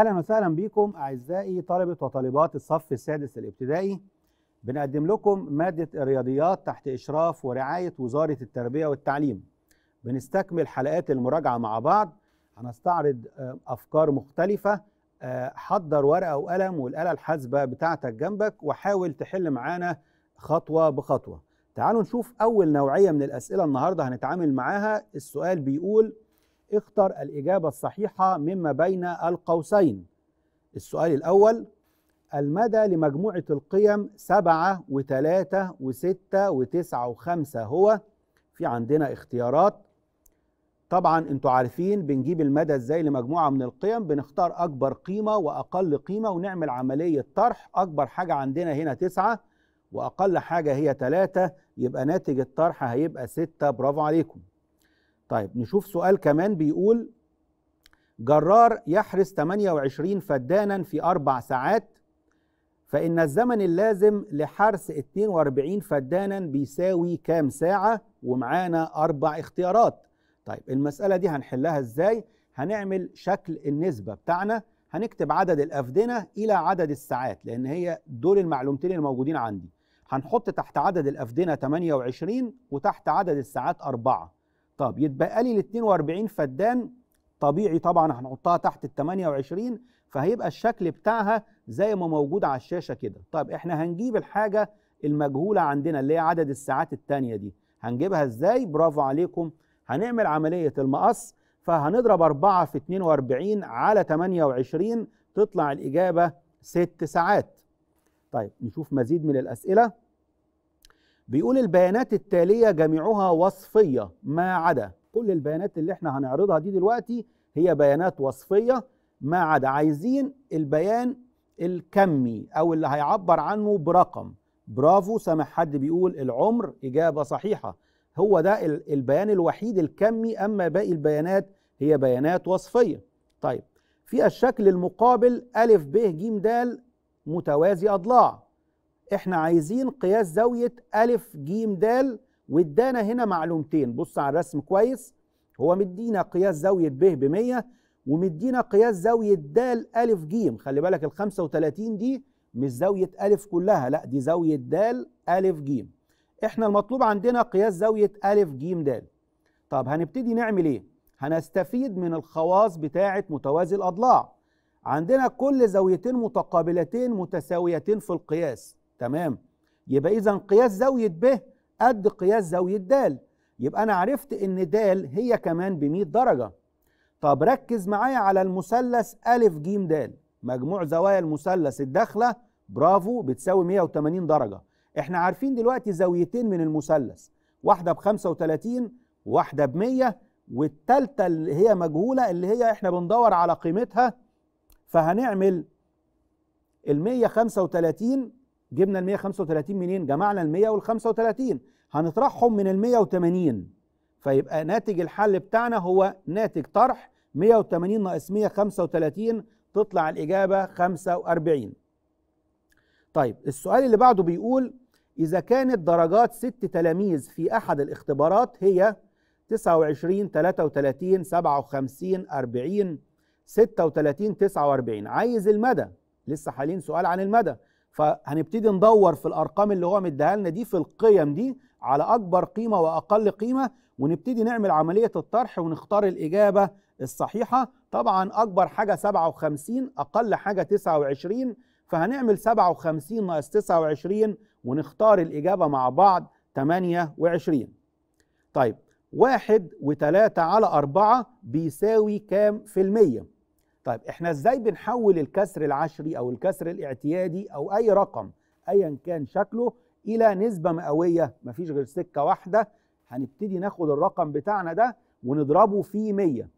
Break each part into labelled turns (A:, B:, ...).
A: اهلا وسهلا بكم اعزائي طلبه وطالبات الصف السادس الابتدائي بنقدم لكم ماده الرياضيات تحت اشراف ورعايه وزاره التربيه والتعليم بنستكمل حلقات المراجعه مع بعض هنستعرض آه، افكار مختلفه آه، حضر ورقه وقلم والاله الحاسبه بتاعتك جنبك وحاول تحل معانا خطوه بخطوه تعالوا نشوف اول نوعيه من الاسئله النهارده هنتعامل معاها السؤال بيقول اختر الإجابة الصحيحة مما بين القوسين السؤال الأول المدى لمجموعة القيم سبعة وتلاتة وستة وتسعة وخمسة هو في عندنا اختيارات طبعا انتوا عارفين بنجيب المدى ازاي لمجموعة من القيم بنختار أكبر قيمة وأقل قيمة ونعمل عملية طرح أكبر حاجة عندنا هنا تسعة وأقل حاجة هي تلاتة يبقى ناتج الطرح هيبقى ستة برافو عليكم طيب نشوف سؤال كمان بيقول جرار يحرس 28 فدانا في أربع ساعات فإن الزمن اللازم لحرس 42 فدانا بيساوي كام ساعة ومعانا أربع اختيارات طيب المسألة دي هنحلها إزاي؟ هنعمل شكل النسبة بتاعنا هنكتب عدد الأفدنة إلى عدد الساعات لأن هي دول المعلومتين الموجودين عندي هنحط تحت عدد الأفدنة 28 وتحت عدد الساعات أربعة طب يتبقى لي ال 42 فدان طبيعي طبعا هنحطها تحت ال 28 فهيبقى الشكل بتاعها زي ما موجود على الشاشه كده طب احنا هنجيب الحاجه المجهوله عندنا اللي هي عدد الساعات الثانيه دي هنجيبها ازاي برافو عليكم هنعمل عمليه المقص فهنضرب 4 في 42 على 28 تطلع الاجابه 6 ساعات طيب نشوف مزيد من الاسئله بيقول البيانات التالية جميعها وصفية ما عدا كل البيانات اللي احنا هنعرضها دي دلوقتي هي بيانات وصفية ما عدا عايزين البيان الكمي أو اللي هيعبر عنه برقم برافو سامح حد بيقول العمر إجابة صحيحة هو ده البيان الوحيد الكمي أما باقي البيانات هي بيانات وصفية طيب في الشكل المقابل أ ب ج د متوازي أضلاع احنا عايزين قياس زاوية ألف جيم د وادانا هنا معلومتين بص على الرسم كويس هو مدينا قياس زاوية ب ب 100 ومدينا قياس زاوية د ألف جيم خلي بالك ال 35 دي مش زاوية ألف كلها لا دي زاوية د ألف جيم احنا المطلوب عندنا قياس زاوية ألف جيم د طب هنبتدي نعمل ايه؟ هنستفيد من الخواص بتاعة متوازي الأضلاع عندنا كل زاويتين متقابلتين متساويتين في القياس تمام يبقى اذا قياس زاويه ب قد قياس زاويه د يبقى انا عرفت ان د هي كمان ب 100 درجه طب ركز معايا على المثلث أ ج د مجموع زوايا المثلث الداخله برافو بتساوي 180 درجه احنا عارفين دلوقتي زاويتين من المثلث واحده ب 35 واحده ب 100 والثالثه اللي هي مجهوله اللي هي احنا بندور على قيمتها فهنعمل ال 135 جبنا ال 135 منين؟ جمعنا ال 135 هنطرحهم من ال 180 فيبقى ناتج الحل بتاعنا هو ناتج طرح 180 ناقص 135 تطلع الإجابة 45 طيب السؤال اللي بعده بيقول إذا كانت درجات ست تلاميذ في أحد الاختبارات هي 29 33 57 40 36 49 عايز المدى لسه حالين سؤال عن المدى فهنبتدي ندور في الارقام اللي هو مديها لنا دي في القيم دي على اكبر قيمه واقل قيمه ونبتدي نعمل عمليه الطرح ونختار الاجابه الصحيحه طبعا اكبر حاجه 57 اقل حاجه 29 فهنعمل 57 ناقص 29 ونختار الاجابه مع بعض 28 طيب واحد وتلاتة على أربعة بيساوي كام في المية؟ طيب احنا ازاي بنحول الكسر العشري او الكسر الاعتيادي او اي رقم ايا كان شكله الى نسبه مئويه مفيش غير سكه واحده هنبتدي ناخد الرقم بتاعنا ده ونضربه في 100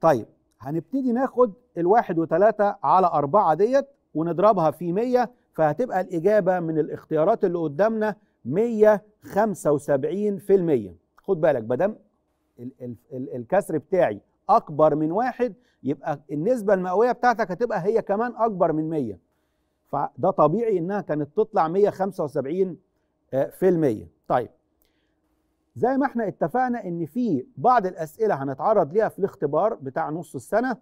A: طيب هنبتدي ناخد الواحد وثلاثة على أربعة ديت ونضربها في 100 فهتبقى الإجابة من الاختيارات اللي قدامنا 175% خد بالك بدم الكسر بتاعي اكبر من واحد يبقى النسبه المئويه بتاعتك هتبقى هي كمان اكبر من 100 فده طبيعي انها كانت تطلع 175 آه، في المية طيب زي ما احنا اتفقنا ان في بعض الاسئله هنتعرض ليها في الاختبار بتاع نص السنه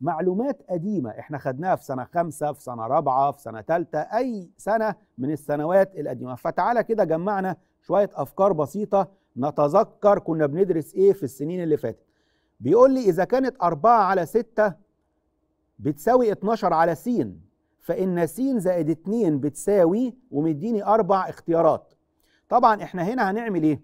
A: معلومات قديمه احنا خدناها في سنه خمسه في سنه رابعه في سنه ثالثه اي سنه من السنوات القديمه فتعالى كده جمعنا شويه افكار بسيطه نتذكر كنا بندرس ايه في السنين اللي فاتت بيقول لي إذا كانت أربعة على ستة بتساوي اتناشر على س فإن س زائد اتنين بتساوي ومديني أربع اختيارات طبعا إحنا هنا هنعمل إيه؟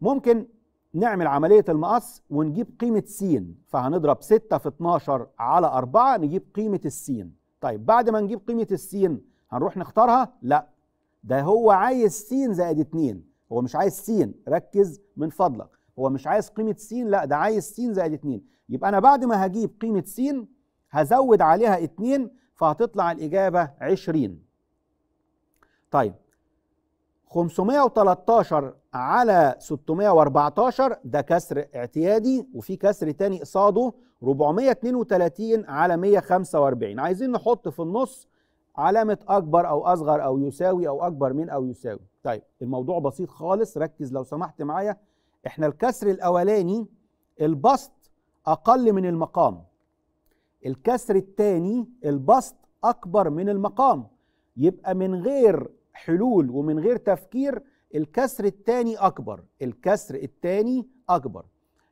A: ممكن نعمل عملية المقص ونجيب قيمة س فهنضرب ستة في اتناشر على أربعة نجيب قيمة السين طيب بعد ما نجيب قيمة السين هنروح نختارها؟ لا ده هو عايز س زائد اتنين هو مش عايز س ركز من فضلك هو مش عايز قيمة س لا ده عايز س زائد 2 يبقى أنا بعد ما هجيب قيمة س هزود عليها 2 فهتطلع الإجابة 20 طيب 513 على 614 ده كسر اعتيادي وفي كسر تاني قصاده 432 على 145 عايزين نحط في النص علامة أكبر أو أصغر أو يساوي أو أكبر من أو يساوي طيب الموضوع بسيط خالص ركز لو سمحت معايا احنا الكسر الاولاني البسط اقل من المقام الكسر الثاني البسط اكبر من المقام يبقى من غير حلول ومن غير تفكير الكسر الثاني اكبر الكسر الثاني اكبر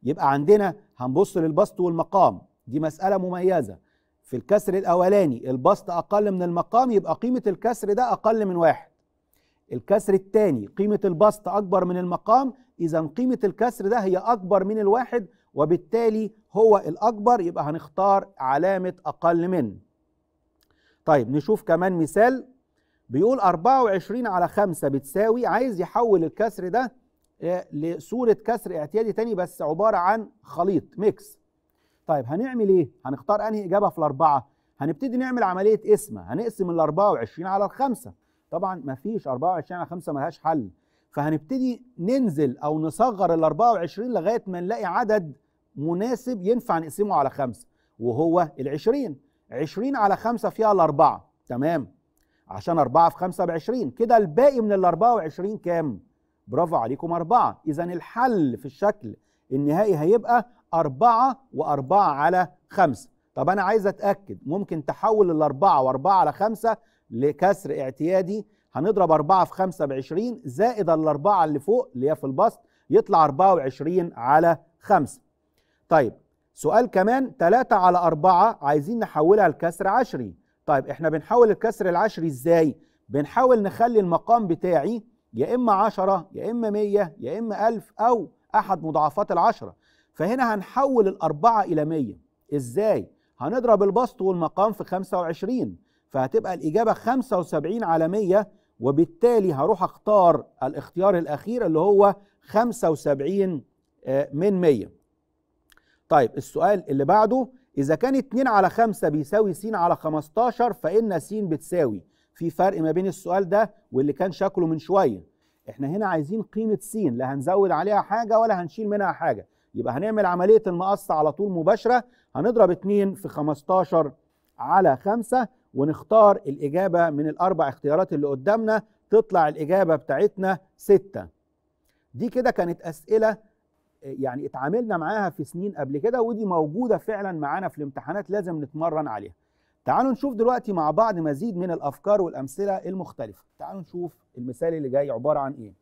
A: يبقى عندنا هنبص للبسط والمقام دي مساله مميزه في الكسر الاولاني البسط اقل من المقام يبقى قيمه الكسر ده اقل من واحد الكسر الثاني قيمه البسط اكبر من المقام إذا قيمة الكسر ده هي أكبر من الواحد وبالتالي هو الأكبر يبقى هنختار علامة أقل من طيب نشوف كمان مثال بيقول 24 على 5 بتساوي عايز يحول الكسر ده آه، لصورة كسر اعتيادي تاني بس عبارة عن خليط ميكس طيب هنعمل ايه؟ هنختار انهي اجابة في الأربعة؟ هنبتدي نعمل عملية قسمة هنقسم ال 24 على الخمسة طبعا مفيش 24 على 5 ملهاش حل فهنبتدي ننزل او نصغر ال 24 لغايه ما نلاقي عدد مناسب ينفع نقسمه على خمسه وهو ال 20 20 على خمسه فيها الاربعه تمام عشان 4 في 5 ب 20 كده الباقي من ال 24 كام؟ برافو عليكم اربعه اذا الحل في الشكل النهائي هيبقى 4 و4 على 5 طب انا عايز اتاكد ممكن تحول الاربعه 4 و4 على 5 لكسر اعتيادي هنضرب 4 في 5 ب 20 زائد الأربعة اللي فوق اللي هي في البسط يطلع 24 على 5 طيب سؤال كمان 3 على 4 عايزين نحولها لكسر عشري طيب احنا بنحول الكسر العشري ازاي بنحاول نخلي المقام بتاعي يا اما 10 يا اما 100 يا اما 1000 او احد مضاعفات العشرة فهنا هنحول الأربعة إلى 100 ازاي هنضرب البسط والمقام في 25 فهتبقى الإجابة 75 على 100 وبالتالي هروح اختار الاختيار الاخير اللي هو 75 آه، من 100 طيب السؤال اللي بعده اذا كان 2 على 5 بيساوي س على 15 فان س بتساوي في فرق ما بين السؤال ده واللي كان شكله من شويه احنا هنا عايزين قيمه س لا هنزود عليها حاجه ولا هنشيل منها حاجه يبقى هنعمل عمليه المقص على طول مباشره هنضرب 2 في 15 على 5 ونختار الإجابة من الأربع اختيارات اللي قدامنا تطلع الإجابة بتاعتنا ستة دي كده كانت أسئلة آه، يعني اتعاملنا معاها في سنين قبل كده ودي موجودة فعلا معانا في الامتحانات لازم نتمرن عليها تعالوا نشوف دلوقتي مع بعض مزيد من الأفكار والأمثلة المختلفة تعالوا نشوف المثال اللي جاي عبارة عن إيه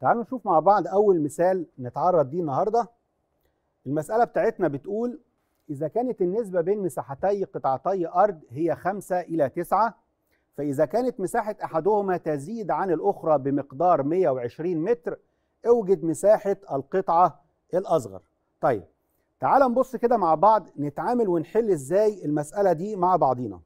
A: تعالوا نشوف مع بعض أول مثال نتعرض ليه النهاردة المسألة بتاعتنا بتقول إذا كانت النسبة بين مساحتي قطعتي أرض هي 5 إلى 9 فإذا كانت مساحة أحدهما تزيد عن الأخرى بمقدار 120 متر اوجد مساحة القطعة الأصغر طيب تعال نبص كده مع بعض نتعامل ونحل إزاي المسألة دي مع بعضينا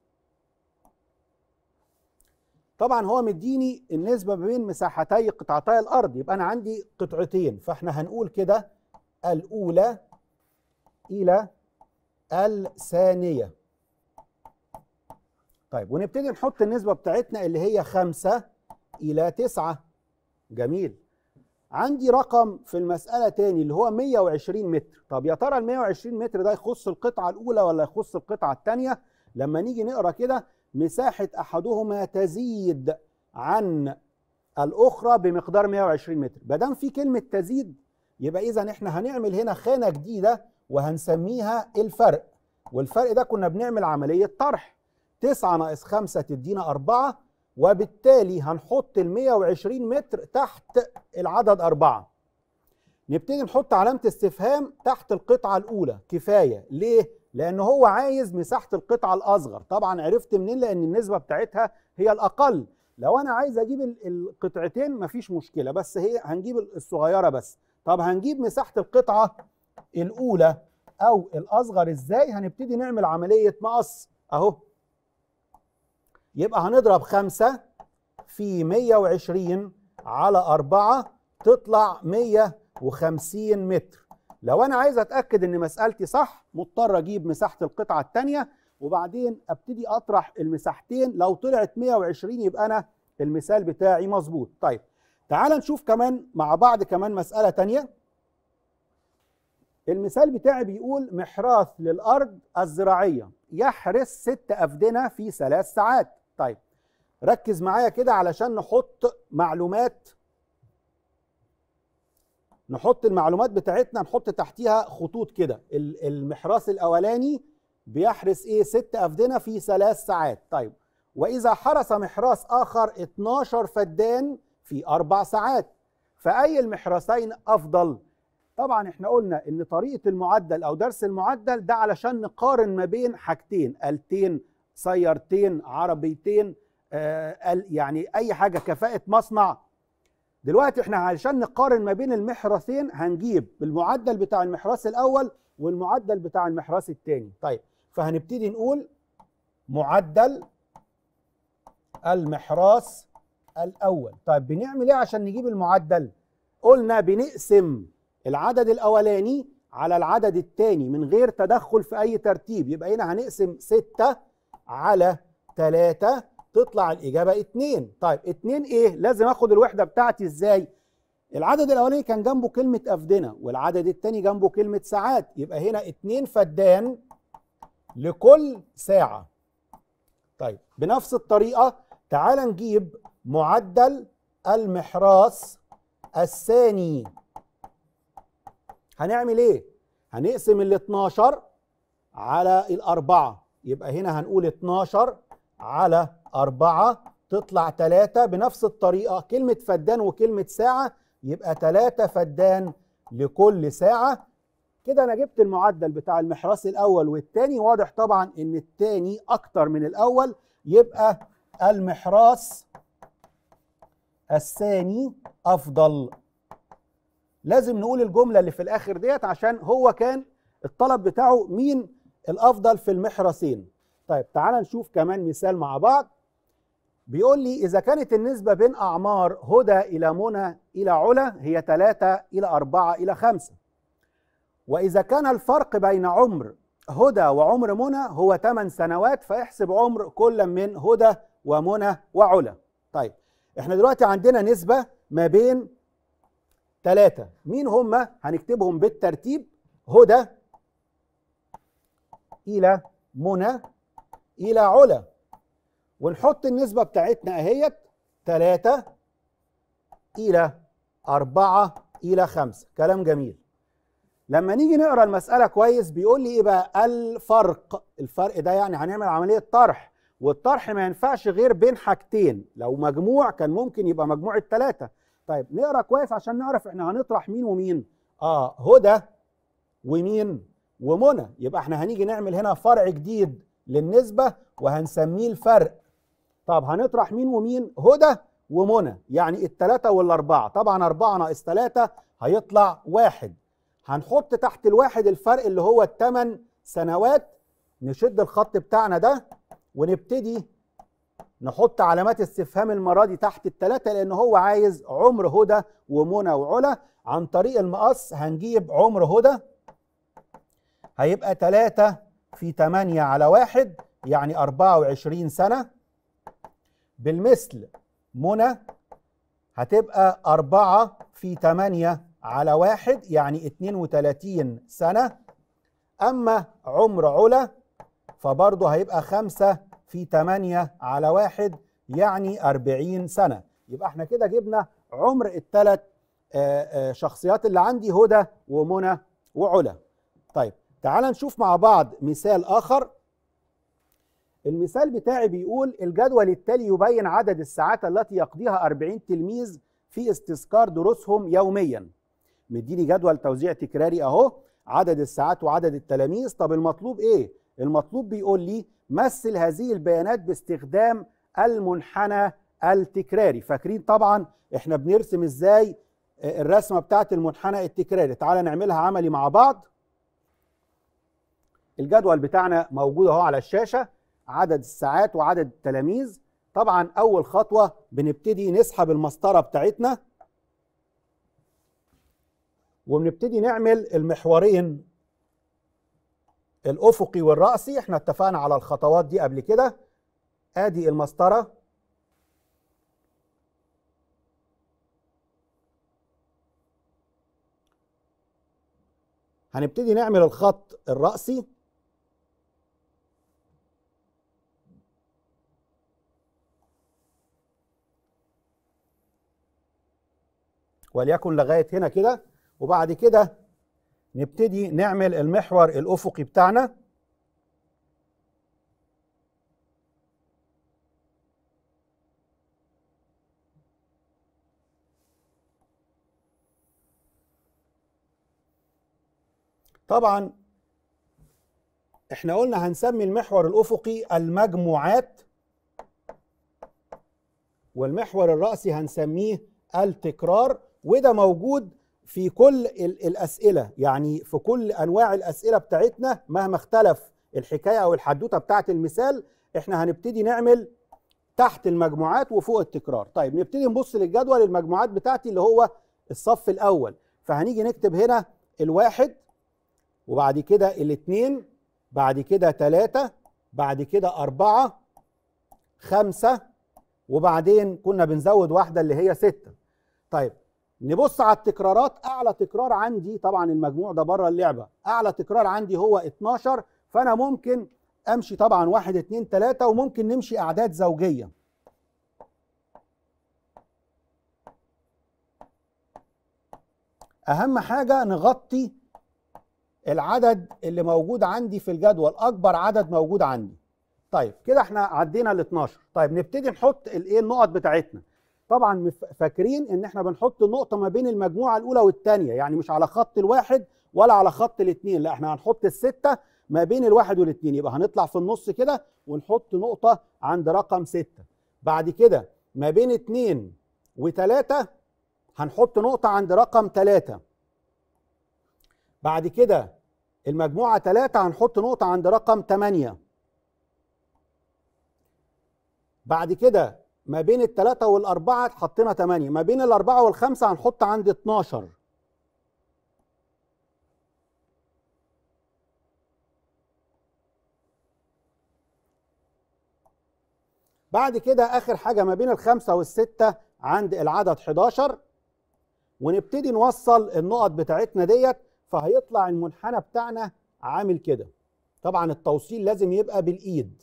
A: طبعا هو مديني النسبة بين مساحتي قطعتي الأرض يبقى أنا عندي قطعتين فإحنا هنقول كده الأولى إلى الثانية طيب ونبتدي نحط النسبة بتاعتنا اللي هي خمسة إلى تسعة جميل عندي رقم في المسألة تاني اللي هو 120 متر طب يا ترى ال 120 متر ده يخص القطعة الأولى ولا يخص القطعة الثانية لما نيجي نقرأ كده مساحة أحدهما تزيد عن الأخرى بمقدار 120 متر ما دام في كلمة تزيد يبقى إذا إحنا هنعمل هنا خانة جديدة وهنسميها الفرق والفرق ده كنا بنعمل عملية طرح 9 ناقص 5 تدينا 4 وبالتالي هنحط ال 120 متر تحت العدد 4 نبتدي نحط علامة استفهام تحت القطعة الأولى كفاية ليه؟ لأن هو عايز مساحة القطعة الأصغر طبعا عرفت منين لأن النسبة بتاعتها هي الأقل لو أنا عايز أجيب القطعتين مفيش مشكلة بس هي هنجيب الصغيرة بس طب هنجيب مساحة القطعة الاولى او الاصغر ازاي هنبتدي نعمل عمليه مقص اهو يبقى هنضرب 5 في 120 على 4 تطلع 150 متر لو انا عايز اتاكد ان مسالتي صح مضطر اجيب مساحه القطعه الثانيه وبعدين ابتدي اطرح المساحتين لو طلعت 120 يبقى انا المثال بتاعي مظبوط طيب تعال نشوف كمان مع بعض كمان مساله ثانيه المثال بتاعي بيقول محراث للأرض الزراعية يحرس ست أفدنة في ثلاث ساعات طيب ركز معايا كده علشان نحط معلومات نحط المعلومات بتاعتنا نحط تحتيها خطوط كده المحراث الأولاني بيحرس إيه ست أفدنة في ثلاث ساعات طيب وإذا حرس محراث آخر 12 فدان في أربع ساعات فأي المحراثين أفضل؟ طبعا احنا قلنا ان طريقه المعدل او درس المعدل ده علشان نقارن ما بين حاجتين آلتين سيارتين عربيتين آه يعني اي حاجه كفاءه مصنع دلوقتي احنا علشان نقارن ما بين المحرثين هنجيب المعدل بتاع المحراث الاول والمعدل بتاع المحراث الثاني طيب فهنبتدي نقول معدل المحراث الاول طيب بنعمل ايه عشان نجيب المعدل قلنا بنقسم العدد الاولاني على العدد الثاني من غير تدخل في اي ترتيب يبقى هنا هنقسم 6 على 3 تطلع الاجابه 2 طيب 2 ايه لازم اخد الوحده بتاعتي ازاي العدد الاولاني كان جنبه كلمه افدنه والعدد الثاني جنبه كلمه ساعات يبقى هنا 2 فدان لكل ساعه طيب بنفس الطريقه تعال نجيب معدل المحراث الثاني هنعمل ايه هنقسم ال 12 على الأربعة يبقى هنا هنقول 12 على أربعة تطلع تلاتة بنفس الطريقة كلمة فدان وكلمة ساعة يبقى تلاتة فدان لكل ساعة كده أنا جبت المعدل بتاع المحراث الأول والتاني واضح طبعا إن التاني أكتر من الأول يبقى المحراث الثاني أفضل لازم نقول الجمله اللي في الاخر ديت عشان هو كان الطلب بتاعه مين الافضل في المحرسين طيب تعال نشوف كمان مثال مع بعض بيقول لي اذا كانت النسبه بين اعمار هدى الى منى الى علا هي 3 الى 4 الى 5 واذا كان الفرق بين عمر هدى وعمر منى هو 8 سنوات فاحسب عمر كل من هدى ومنى وعلا طيب احنا دلوقتي عندنا نسبه ما بين ثلاثة مين هم هنكتبهم بالترتيب هدى إلى منى إلى علا ونحط النسبة بتاعتنا أهيت ثلاثة إلى أربعة إلى خمسة كلام جميل لما نيجي نقرا المسألة كويس بيقول لي إيه بقى الفرق الفرق ده يعني هنعمل عملية طرح والطرح ما ينفعش غير بين حاجتين لو مجموع كان ممكن يبقى مجموع التلاتة طيب نقرا كويس عشان نعرف احنا هنطرح مين ومين اه هدى ومين ومنى يبقى احنا هنيجي نعمل هنا فرع جديد للنسبه وهنسميه الفرق طب هنطرح مين ومين هدى ومنى يعني الثلاثه والاربعه طبعا اربعه ناقص ثلاثه هيطلع واحد هنحط تحت الواحد الفرق اللي هو الثمان سنوات نشد الخط بتاعنا ده ونبتدي نحط علامات استفهام المرة دي تحت التلاتة لأن هو عايز عمر هدى ومنى وعلا عن طريق المقص هنجيب عمر هدى هيبقى 3 في 8 على 1 يعني 24 سنة بالمثل منى هتبقى 4 في 8 على 1 يعني 32 سنة أما عمر علا فبرضه هيبقى 5 في 8 على 1 يعني 40 سنة يبقى احنا كده جبنا عمر الثلاث آه، آه، شخصيات اللي عندي هدى ومنى وعلا طيب تعال نشوف مع بعض مثال آخر المثال بتاعي بيقول الجدول التالي يبين عدد الساعات التي يقضيها 40 تلميذ في استذكار دروسهم يوميا مديني جدول توزيع تكراري اهو عدد الساعات وعدد التلاميذ طب المطلوب ايه المطلوب بيقول لي مثل هذه البيانات باستخدام المنحنى التكراري فاكرين طبعا احنا بنرسم ازاي الرسمه بتاعت المنحنى التكراري تعالى نعملها عملي مع بعض الجدول بتاعنا موجود اهو على الشاشه عدد الساعات وعدد التلاميذ طبعا اول خطوه بنبتدي نسحب المسطره بتاعتنا وبنبتدي نعمل المحورين الافقي والراسي احنا اتفقنا على الخطوات دي قبل كده ادي المسطره هنبتدي نعمل الخط الرأسي وليكن لغاية هنا كده وبعد كده نبتدي نعمل المحور الأفقي بتاعنا طبعا احنا قلنا هنسمي المحور الأفقي المجموعات والمحور الرأسي هنسميه التكرار وده موجود في كل الأسئلة يعني في كل أنواع الأسئلة بتاعتنا مهما اختلف الحكاية أو الحدوتة بتاعت المثال احنا هنبتدي نعمل تحت المجموعات وفوق التكرار طيب نبتدي نبص للجدول المجموعات بتاعتي اللي هو الصف الأول فهنيجي نكتب هنا الواحد وبعد كده الاثنين بعد كده ثلاثة بعد كده أربعة خمسة وبعدين كنا بنزود واحدة اللي هي ستة طيب نبص على التكرارات اعلى تكرار عندي طبعا المجموع ده بره اللعبه اعلى تكرار عندي هو 12 فانا ممكن امشي طبعا 1 2 3 وممكن نمشي اعداد زوجيه اهم حاجه نغطي العدد اللي موجود عندي في الجدول اكبر عدد موجود عندي طيب كده احنا عدينا ال 12 طيب نبتدي نحط الايه النقط بتاعتنا طبعا فاكرين ان احنا بنحط نقطه ما بين المجموعه الاولى والثانيه يعني مش على خط الواحد ولا على خط الاثنين لا احنا هنحط السته ما بين الواحد والاثنين يبقى هنطلع في النص كده ونحط نقطه عند رقم سته بعد كده ما بين اثنين وثلاثه هنحط نقطه عند رقم ثلاثه بعد كده المجموعه ثلاثه هنحط نقطه عند رقم ثمانيه بعد كده ما بين الثلاثة والأربعة حطينا ثمانية ما بين الأربعة والخمسة هنحط عند 12 بعد كده آخر حاجة ما بين الخمسة والستة عند العدد 11 ونبتدي نوصل النقط بتاعتنا ديت فهيطلع المنحنى بتاعنا عامل كده طبعا التوصيل لازم يبقى بالإيد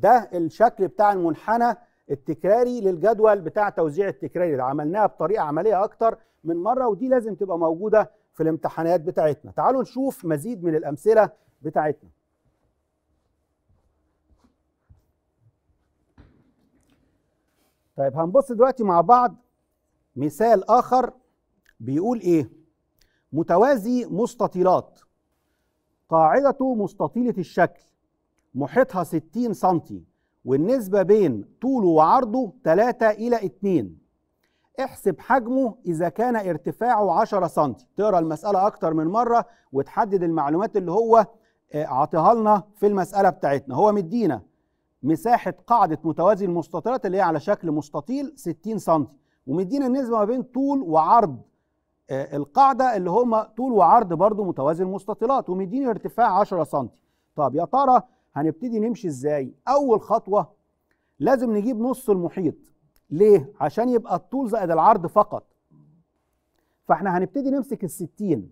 A: ده الشكل بتاع المنحنى التكراري للجدول بتاع توزيع التكراري اللي عملناها بطريقه عمليه اكتر من مره ودي لازم تبقى موجوده في الامتحانات بتاعتنا تعالوا نشوف مزيد من الامثله بتاعتنا طيب هنبص دلوقتي مع بعض مثال اخر بيقول ايه متوازي مستطيلات قاعدة مستطيلة الشكل محيطها 60 سم والنسبة بين طوله وعرضه 3 إلى 2 احسب حجمه إذا كان ارتفاعه 10 سم تقرأ المسألة أكتر من مرة وتحدد المعلومات اللي هو آه، عطيها لنا في المسألة بتاعتنا هو مدينا مساحة قاعدة متوازي المستطيلات اللي هي على شكل مستطيل 60 سم ومدينا النسبة ما بين طول وعرض آه، القاعدة اللي هما طول وعرض برضو متوازي المستطيلات ومديني ارتفاع 10 سم طب يا ترى هنبتدي نمشي ازاي اول خطوه لازم نجيب نص المحيط ليه عشان يبقى الطول زائد العرض فقط فاحنا هنبتدي نمسك الستين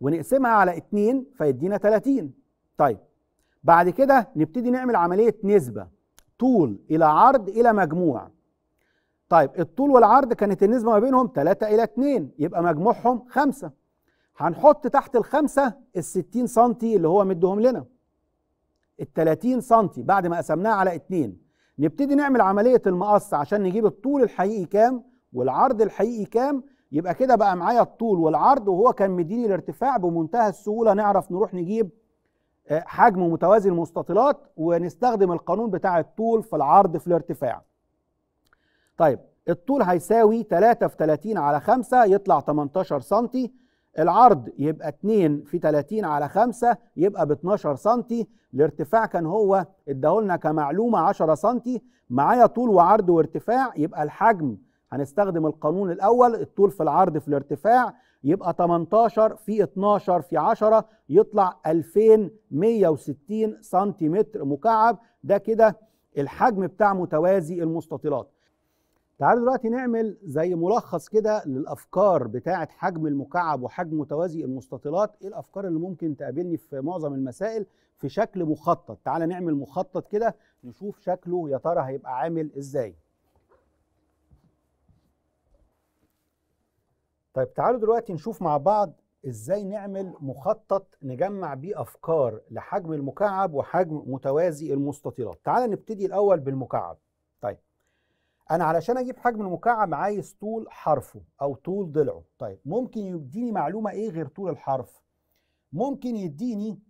A: ونقسمها على اتنين فيدينا تلاتين طيب بعد كده نبتدي نعمل عملية نسبة طول إلى عرض إلى مجموع طيب الطول والعرض كانت النسبة ما بينهم 3 إلى 2 يبقى مجموعهم 5 هنحط تحت الخمسة ال 60 سم اللي هو مدهم لنا ال 30 سم بعد ما قسمناها على اتنين نبتدي نعمل عمليه المقص عشان نجيب الطول الحقيقي كام والعرض الحقيقي كام يبقى كده بقى معايا الطول والعرض وهو كان مديني الارتفاع بمنتهى السهوله نعرف نروح نجيب آه، حجم متوازي المستطيلات ونستخدم القانون بتاع الطول في العرض في الارتفاع. طيب الطول هيساوي 3 في 30 على 5 يطلع 18 سم العرض يبقى 2 في 30 على 5 يبقى ب 12 سم الارتفاع كان هو اداهولنا كمعلومه 10 سم معايا طول وعرض وارتفاع يبقى الحجم هنستخدم القانون الاول الطول في العرض في الارتفاع يبقى 18 في 12 في 10 يطلع 2160 سم مكعب ده كده الحجم بتاع متوازي المستطيلات تعالوا دلوقتي نعمل زي ملخص كده للافكار بتاعه حجم المكعب وحجم متوازي المستطيلات ايه الافكار اللي ممكن تقابلني في معظم المسائل في شكل مخطط تعالى نعمل مخطط كده نشوف شكله يا ترى هيبقى عامل ازاي طيب تعالوا دلوقتي نشوف مع بعض ازاي نعمل مخطط نجمع بيه افكار لحجم المكعب وحجم متوازي المستطيلات تعالى نبتدي الاول بالمكعب انا علشان اجيب حجم المكعب عايز طول حرفه او طول ضلعه طيب ممكن يديني معلومه ايه غير طول الحرف ممكن يديني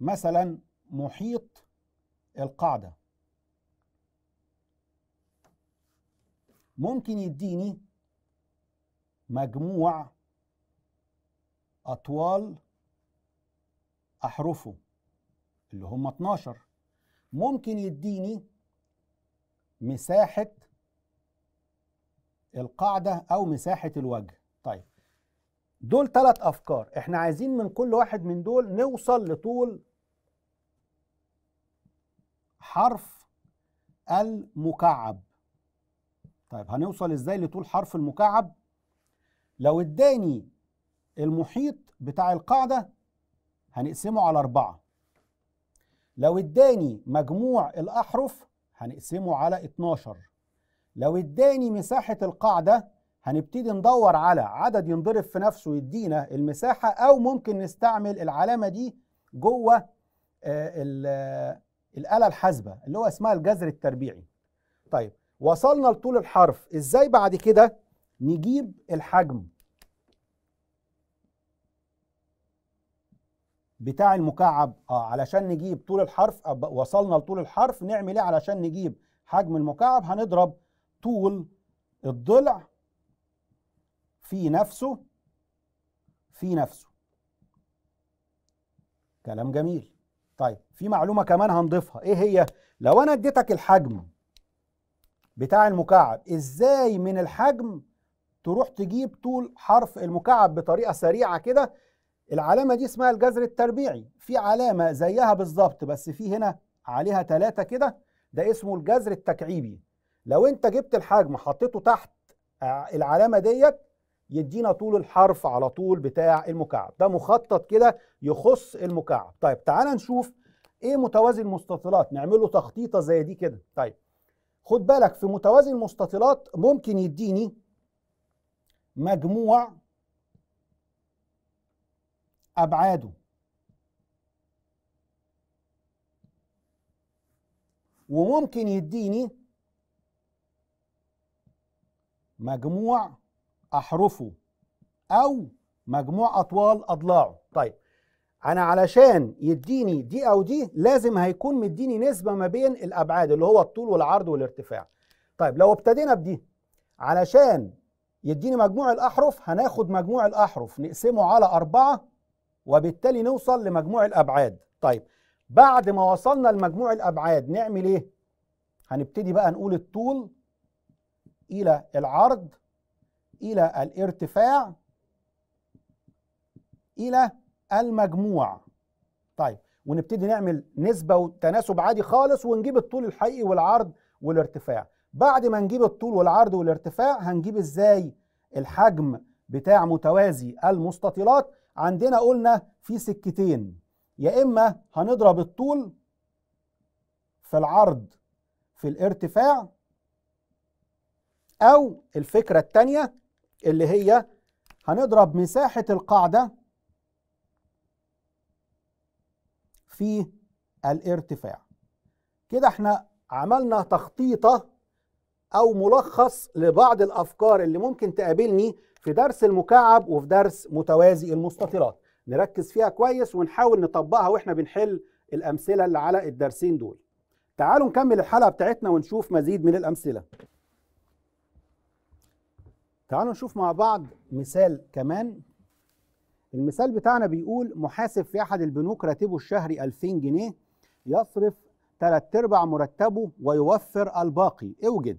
A: مثلا محيط القاعده ممكن يديني مجموع اطوال احرفه اللي هم 12 ممكن يديني مساحه القاعدة أو مساحة الوجه طيب دول ثلاث أفكار احنا عايزين من كل واحد من دول نوصل لطول حرف المكعب طيب هنوصل ازاي لطول حرف المكعب لو اداني المحيط بتاع القاعدة هنقسمه على أربعة لو اداني مجموع الأحرف هنقسمه على 12 لو اداني مساحة القاعدة هنبتدي ندور على عدد ينضرب في نفسه يدينا المساحة أو ممكن نستعمل العلامة دي جوه آه، الآلة الحاسبة اللي هو اسمها الجذر التربيعي طيب وصلنا لطول الحرف ازاي بعد كده نجيب الحجم بتاع المكعب اه علشان نجيب طول الحرف وصلنا لطول الحرف نعمل ايه علشان نجيب حجم المكعب هنضرب طول الضلع في نفسه في نفسه كلام جميل طيب في معلومه كمان هنضيفها ايه هي لو انا اديتك الحجم بتاع المكعب ازاي من الحجم تروح تجيب طول حرف المكعب بطريقه سريعه كده العلامه دي اسمها الجذر التربيعي في علامه زيها بالظبط بس في هنا عليها ثلاثة كده ده اسمه الجذر التكعيبي لو انت جبت الحجم حطيته تحت آه، العلامه ديت يدينا طول الحرف على طول بتاع المكعب ده مخطط كده يخص المكعب طيب تعال نشوف ايه متوازي المستطيلات نعمله تخطيطه زي دي كده طيب خد بالك في متوازي المستطيلات ممكن يديني مجموع ابعاده وممكن يديني مجموع أحرفه أو مجموع أطوال أضلاعه طيب أنا علشان يديني دي أو دي لازم هيكون مديني نسبة ما بين الأبعاد اللي هو الطول والعرض والارتفاع طيب لو ابتدينا بدي علشان يديني مجموع الأحرف هناخد مجموع الأحرف نقسمه على أربعة وبالتالي نوصل لمجموع الأبعاد طيب بعد ما وصلنا لمجموع الأبعاد نعمل إيه؟ هنبتدي بقى نقول الطول إلى العرض إلى الارتفاع إلى المجموع طيب ونبتدي نعمل نسبة وتناسب عادي خالص ونجيب الطول الحقيقي والعرض والارتفاع بعد ما نجيب الطول والعرض والارتفاع هنجيب ازاي الحجم بتاع متوازي المستطيلات عندنا قلنا في سكتين يا اما هنضرب الطول في العرض في الارتفاع أو الفكرة الثانية اللي هي هنضرب مساحة القاعدة في الارتفاع كده احنا عملنا تخطيطة أو ملخص لبعض الأفكار اللي ممكن تقابلني في درس المكعب وفي درس متوازي المستطيلات نركز فيها كويس ونحاول نطبقها واحنا بنحل الأمثلة اللي على الدرسين دول تعالوا نكمل الحلقة بتاعتنا ونشوف مزيد من الأمثلة تعالوا نشوف مع بعض مثال كمان المثال بتاعنا بيقول محاسب في أحد البنوك راتبه الشهري 2000 جنيه يصرف ثلاث أرباع مرتبه ويوفر الباقي اوجد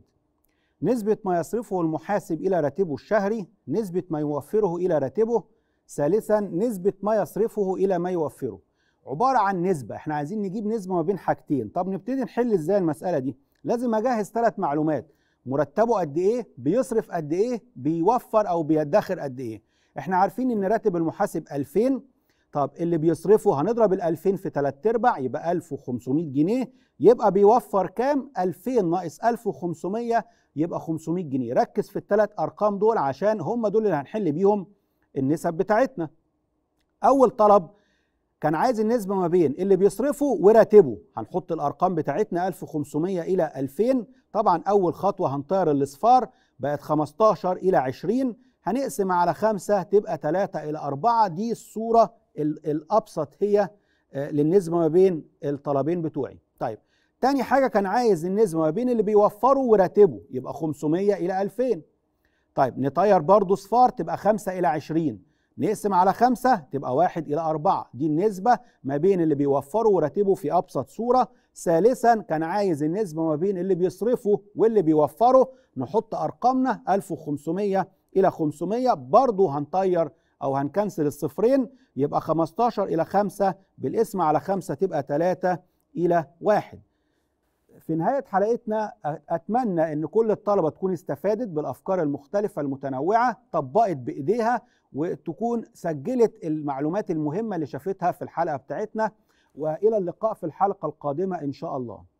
A: نسبة ما يصرفه المحاسب إلى راتبه الشهري نسبة ما يوفره إلى راتبه ثالثا نسبة ما يصرفه إلى ما يوفره عبارة عن نسبة احنا عايزين نجيب نسبة ما بين حاجتين طب نبتدي نحل ازاي المسألة دي لازم أجهز ثلاث معلومات مرتبه قد ايه بيصرف قد ايه بيوفر او بيدخر قد ايه احنا عارفين ان راتب المحاسب 2000 طب اللي بيصرفه هنضرب ال 2000 في 3 ارباع يبقى 1500 جنيه يبقى بيوفر كام 2000 ناقص 1500 يبقى 500 جنيه ركز في الثلاث ارقام دول عشان هم دول اللي هنحل بيهم النسب بتاعتنا اول طلب كان عايز النسبة ما بين اللي بيصرفه وراتبه هنحط الأرقام بتاعتنا 1500 إلى 2000 طبعا أول خطوة هنطير الإصفار بقت 15 إلى 20 هنقسم على خمسة تبقى 3 إلى 4 دي الصورة الأبسط هي آه، للنسبة ما بين الطلبين بتوعي طيب تاني حاجة كان عايز النسبة ما بين اللي بيوفره وراتبه يبقى 500 إلى 2000 طيب نطير برضه صفار تبقى 5 إلى 20 نقسم على خمسة تبقى واحد إلى أربعة دي النسبة ما بين اللي بيوفره وراتبه في أبسط صورة ثالثا كان عايز النسبة ما بين اللي بيصرفه واللي بيوفره نحط أرقامنا 1500 إلى 500 برضه هنطير أو هنكنسل الصفرين يبقى 15 إلى 5 بالقسم على 5 تبقى 3 إلى 1 في نهاية حلقتنا أتمنى أن كل الطلبة تكون استفادت بالأفكار المختلفة المتنوعة طبقت بإيديها وتكون سجلت المعلومات المهمة اللي شافتها في الحلقة بتاعتنا وإلى اللقاء في الحلقة القادمة إن شاء الله